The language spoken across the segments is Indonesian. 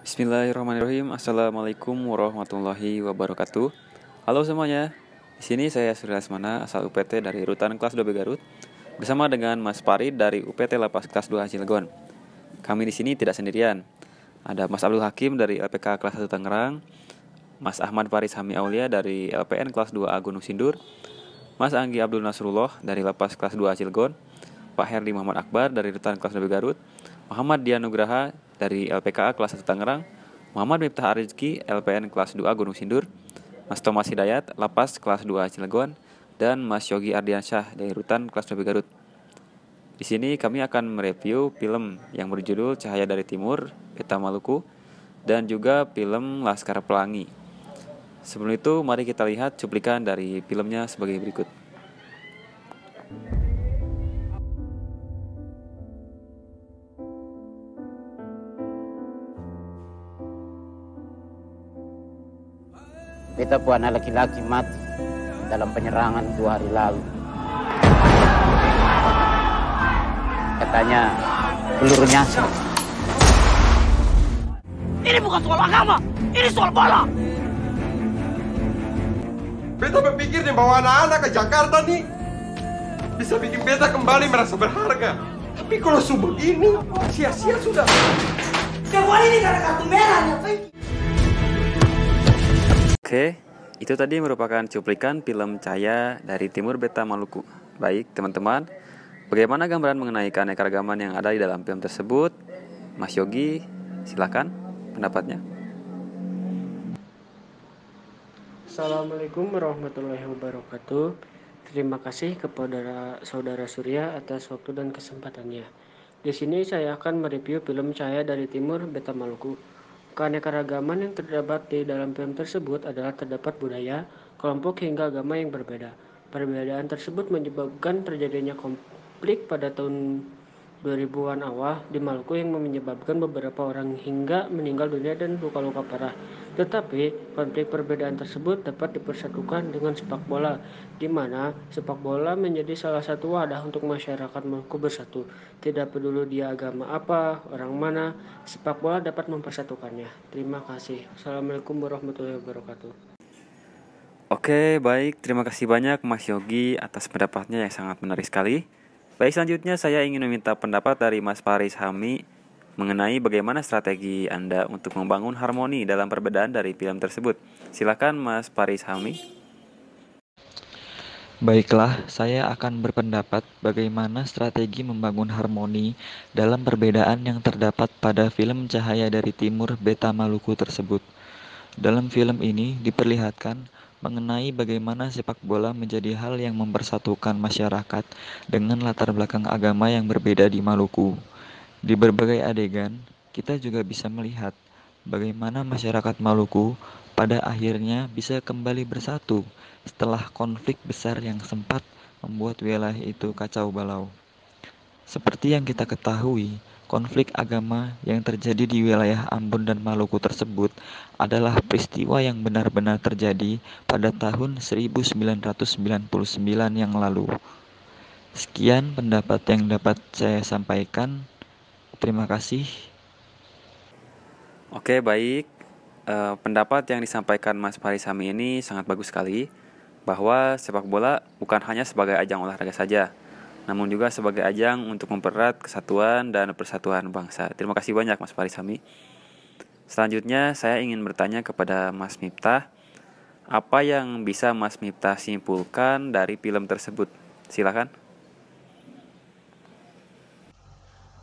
Bismillahirrahmanirrahim. Assalamualaikum warahmatullahi wabarakatuh. Halo semuanya. Di sini saya Surya Asmana asal UPT dari Rutan Kelas 2 B Garut bersama dengan Mas Parit dari UPT Lapas Kelas 2 Cilegon. Kami di sini tidak sendirian. Ada Mas Abdul Hakim dari LPK Kelas 1 Tangerang, Mas Ahmad Faris Hami Aulia dari LPN Kelas 2 Agung Sindur, Mas Anggi Abdul Nasrullah dari Lapas Kelas 2 Cilegon, Pak Herdi Muhammad Akbar dari Rutan Kelas 2 B Garut, Muhammad Dianugraha dari LPKA kelas 1 Tangerang, Muhammad Miftah Arizki, LPN kelas 2 Gunung Sindur, Mas Thomas Hidayat, Lapas kelas 2 Cilegon, dan Mas Yogi Ardiansyah dari Rutan kelas 2 Garut. Di sini kami akan mereview film yang berjudul Cahaya dari Timur, Peta Maluku, dan juga film Laskar Pelangi. Sebelum itu, mari kita lihat cuplikan dari filmnya sebagai berikut. Kita anak laki-laki mati dalam penyerangan dua hari lalu. Katanya peluru nyasar. Ini bukan soal agama, ini soal bola. Beta berpikir nih bawa anak-anak ke Jakarta nih bisa bikin beta kembali merasa berharga. Tapi kalau subuh ini sia-sia sudah. Kamu ini karena kartu merah ya, Oke, itu tadi merupakan cuplikan film Cahaya dari Timur Beta Maluku. Baik, teman-teman, bagaimana gambaran mengenai keanekaragaman yang ada di dalam film tersebut? Mas Yogi, silakan pendapatnya. Assalamualaikum warahmatullahi wabarakatuh. Terima kasih kepada saudara Surya atas waktu dan kesempatannya. Di sini saya akan mereview film Cahaya dari Timur Beta Maluku Keanekaragaman yang terdapat di dalam film tersebut adalah terdapat budaya, kelompok hingga agama yang berbeda. Perbedaan tersebut menyebabkan terjadinya konflik pada tahun 2000-an awal di Maluku yang menyebabkan beberapa orang hingga meninggal dunia dan luka-luka parah. Tetapi, konflik perbedaan tersebut dapat dipersatukan dengan sepak bola, di mana sepak bola menjadi salah satu wadah untuk masyarakat Maluku bersatu. Tidak peduli dia agama apa, orang mana, sepak bola dapat mempersatukannya. Terima kasih. Assalamualaikum warahmatullahi wabarakatuh. Oke, baik. Terima kasih banyak Mas Yogi atas pendapatnya yang sangat menarik sekali. Baik, selanjutnya saya ingin meminta pendapat dari Mas Faris Hami mengenai bagaimana strategi Anda untuk membangun harmoni dalam perbedaan dari film tersebut. Silakan Mas Paris Hami. Baiklah, saya akan berpendapat bagaimana strategi membangun harmoni dalam perbedaan yang terdapat pada film Cahaya dari Timur Beta Maluku tersebut. Dalam film ini diperlihatkan mengenai bagaimana sepak bola menjadi hal yang mempersatukan masyarakat dengan latar belakang agama yang berbeda di Maluku. Di berbagai adegan, kita juga bisa melihat bagaimana masyarakat Maluku pada akhirnya bisa kembali bersatu setelah konflik besar yang sempat membuat wilayah itu kacau balau. Seperti yang kita ketahui, konflik agama yang terjadi di wilayah Ambon dan Maluku tersebut adalah peristiwa yang benar-benar terjadi pada tahun 1999 yang lalu. Sekian pendapat yang dapat saya sampaikan. Terima kasih. Oke, baik. E, pendapat yang disampaikan Mas Parisami ini sangat bagus sekali bahwa sepak bola bukan hanya sebagai ajang olahraga saja, namun juga sebagai ajang untuk mempererat kesatuan dan persatuan bangsa. Terima kasih banyak Mas Parisami. Selanjutnya saya ingin bertanya kepada Mas Miftah, apa yang bisa Mas Miftah simpulkan dari film tersebut? Silakan.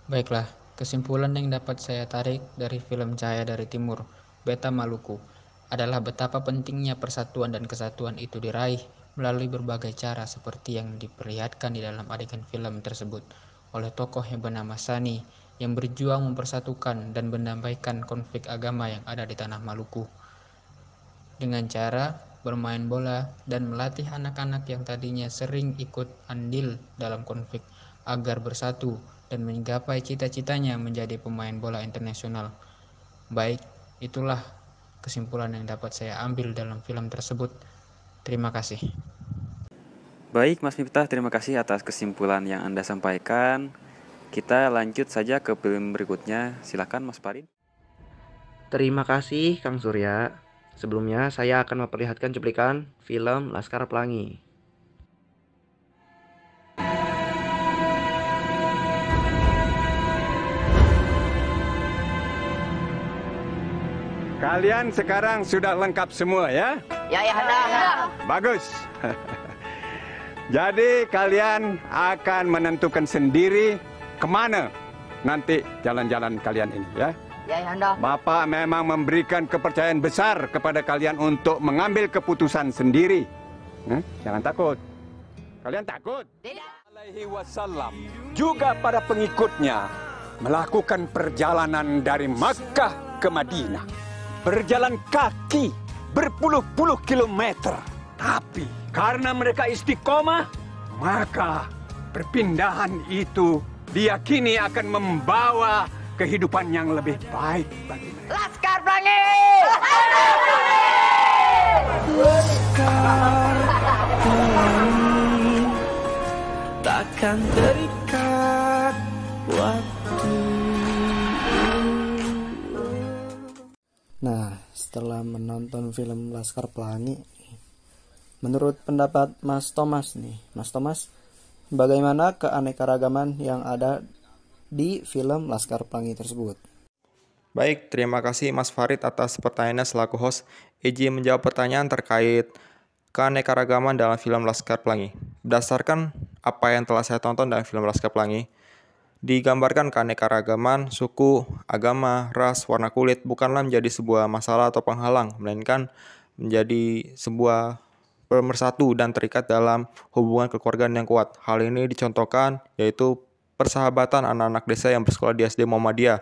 Baiklah, Kesimpulan yang dapat saya tarik dari film Cahaya dari Timur, Beta Maluku, adalah betapa pentingnya persatuan dan kesatuan itu diraih melalui berbagai cara seperti yang diperlihatkan di dalam adegan film tersebut oleh tokoh yang bernama Sani yang berjuang mempersatukan dan mendamaikan konflik agama yang ada di tanah Maluku dengan cara bermain bola dan melatih anak-anak yang tadinya sering ikut andil dalam konflik agar bersatu dan menggapai cita-citanya menjadi pemain bola internasional. Baik, itulah kesimpulan yang dapat saya ambil dalam film tersebut. Terima kasih. Baik, Mas Miftah, terima kasih atas kesimpulan yang Anda sampaikan. Kita lanjut saja ke film berikutnya. Silakan, Mas Parin. Terima kasih, Kang Surya. Sebelumnya, saya akan memperlihatkan cuplikan film Laskar Pelangi. Kalian sekarang sudah lengkap semua ya? Ya, ya, ya. Bagus. Jadi kalian akan menentukan sendiri kemana nanti jalan-jalan kalian ini ya. Ya, ya, ya. Bapak memang memberikan kepercayaan besar kepada kalian untuk mengambil keputusan sendiri. Hmm? Jangan takut. Kalian takut? Alaihi wasallam juga pada pengikutnya melakukan perjalanan dari Makkah ke Madinah berjalan kaki berpuluh-puluh kilometer. Tapi karena mereka istiqomah, maka perpindahan itu diyakini akan membawa kehidupan yang lebih baik bagi mereka. Laskar Pelangi! Laskar Pelangi! Takkan terik Nah, setelah menonton film Laskar Pelangi, menurut pendapat Mas Thomas nih, Mas Thomas, bagaimana keanekaragaman yang ada di film Laskar Pelangi tersebut? Baik, terima kasih Mas Farid atas pertanyaannya selaku host. Eji menjawab pertanyaan terkait keanekaragaman dalam film Laskar Pelangi. Berdasarkan apa yang telah saya tonton dalam film Laskar Pelangi, digambarkan keanekaragaman, suku, agama, ras, warna kulit bukanlah menjadi sebuah masalah atau penghalang, melainkan menjadi sebuah pemersatu dan terikat dalam hubungan kekeluargaan yang kuat. Hal ini dicontohkan yaitu persahabatan anak-anak desa yang bersekolah di SD Muhammadiyah.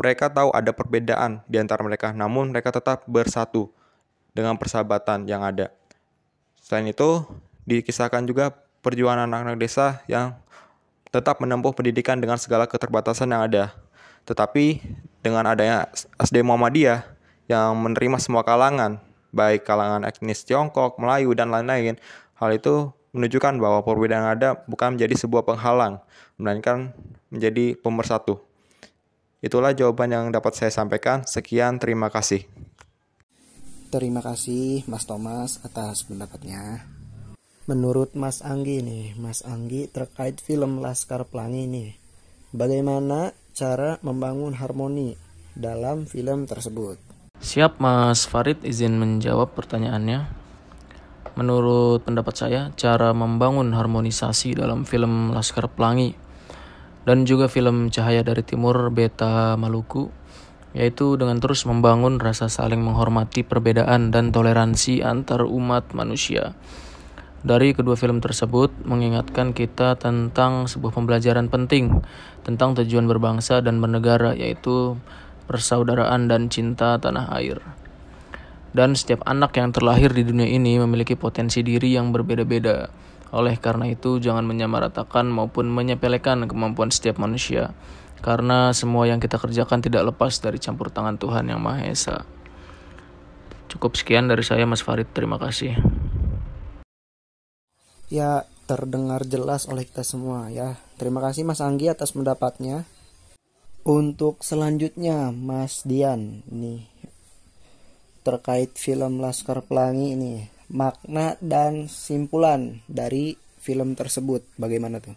Mereka tahu ada perbedaan di antara mereka, namun mereka tetap bersatu dengan persahabatan yang ada. Selain itu, dikisahkan juga perjuangan anak-anak desa yang tetap menempuh pendidikan dengan segala keterbatasan yang ada. Tetapi dengan adanya SD Muhammadiyah yang menerima semua kalangan, baik kalangan etnis Tiongkok, Melayu, dan lain-lain, hal itu menunjukkan bahwa perbedaan ada bukan menjadi sebuah penghalang, melainkan menjadi pemersatu. Itulah jawaban yang dapat saya sampaikan. Sekian, terima kasih. Terima kasih Mas Thomas atas pendapatnya menurut Mas Anggi nih, Mas Anggi terkait film Laskar Pelangi ini, Bagaimana cara membangun harmoni dalam film tersebut? Siap Mas Farid izin menjawab pertanyaannya. Menurut pendapat saya, cara membangun harmonisasi dalam film Laskar Pelangi dan juga film Cahaya dari Timur Beta Maluku yaitu dengan terus membangun rasa saling menghormati perbedaan dan toleransi antar umat manusia dari kedua film tersebut mengingatkan kita tentang sebuah pembelajaran penting tentang tujuan berbangsa dan bernegara yaitu persaudaraan dan cinta tanah air. Dan setiap anak yang terlahir di dunia ini memiliki potensi diri yang berbeda-beda. Oleh karena itu, jangan menyamaratakan maupun menyepelekan kemampuan setiap manusia, karena semua yang kita kerjakan tidak lepas dari campur tangan Tuhan Yang Maha Esa. Cukup sekian dari saya, Mas Farid. Terima kasih ya terdengar jelas oleh kita semua ya. Terima kasih Mas Anggi atas pendapatnya. Untuk selanjutnya Mas Dian nih terkait film Laskar Pelangi ini makna dan simpulan dari film tersebut bagaimana tuh?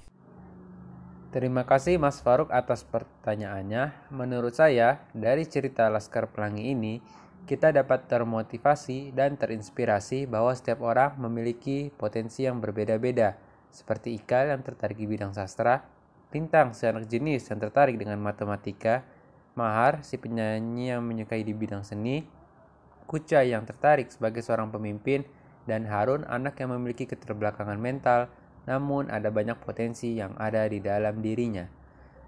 Terima kasih Mas Faruk atas pertanyaannya. Menurut saya, dari cerita Laskar Pelangi ini, kita dapat termotivasi dan terinspirasi bahwa setiap orang memiliki potensi yang berbeda-beda, seperti Ikal yang tertarik di bidang sastra, Lintang si anak jenis yang tertarik dengan matematika, Mahar si penyanyi yang menyukai di bidang seni, Kuca yang tertarik sebagai seorang pemimpin, dan Harun anak yang memiliki keterbelakangan mental, namun ada banyak potensi yang ada di dalam dirinya.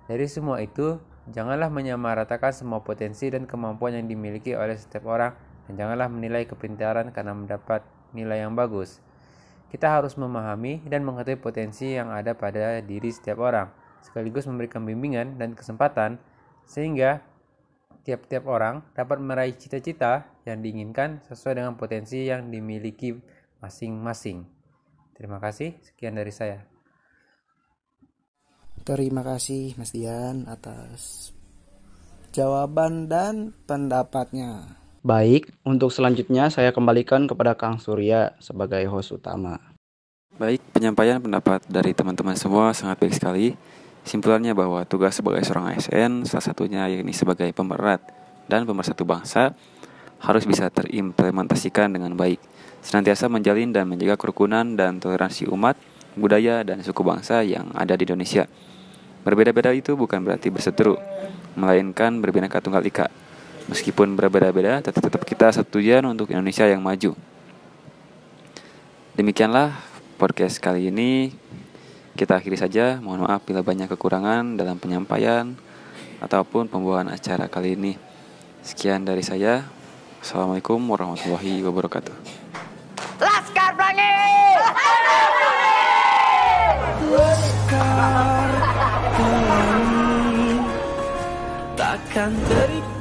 Dari semua itu, Janganlah menyamaratakan semua potensi dan kemampuan yang dimiliki oleh setiap orang, dan janganlah menilai kepintaran karena mendapat nilai yang bagus. Kita harus memahami dan mengetahui potensi yang ada pada diri setiap orang, sekaligus memberikan bimbingan dan kesempatan sehingga tiap-tiap orang dapat meraih cita-cita yang diinginkan sesuai dengan potensi yang dimiliki masing-masing. Terima kasih, sekian dari saya. Terima kasih Mas Dian atas jawaban dan pendapatnya. Baik, untuk selanjutnya saya kembalikan kepada Kang Surya sebagai host utama. Baik, penyampaian pendapat dari teman-teman semua sangat baik sekali. Simpulannya bahwa tugas sebagai seorang ASN, salah satunya yakni sebagai pemerat dan pemersatu bangsa, harus bisa terimplementasikan dengan baik. Senantiasa menjalin dan menjaga kerukunan dan toleransi umat, budaya, dan suku bangsa yang ada di Indonesia. Berbeda-beda itu bukan berarti berseteru, melainkan berbeda tunggal ika. Meskipun berbeda-beda, tetap, tetap kita setujuan untuk Indonesia yang maju. Demikianlah podcast kali ini. Kita akhiri saja. Mohon maaf bila banyak kekurangan dalam penyampaian ataupun pembuahan acara kali ini. Sekian dari saya. Assalamualaikum warahmatullahi wabarakatuh. Laskar Pelangi! Laskar Takkan terikat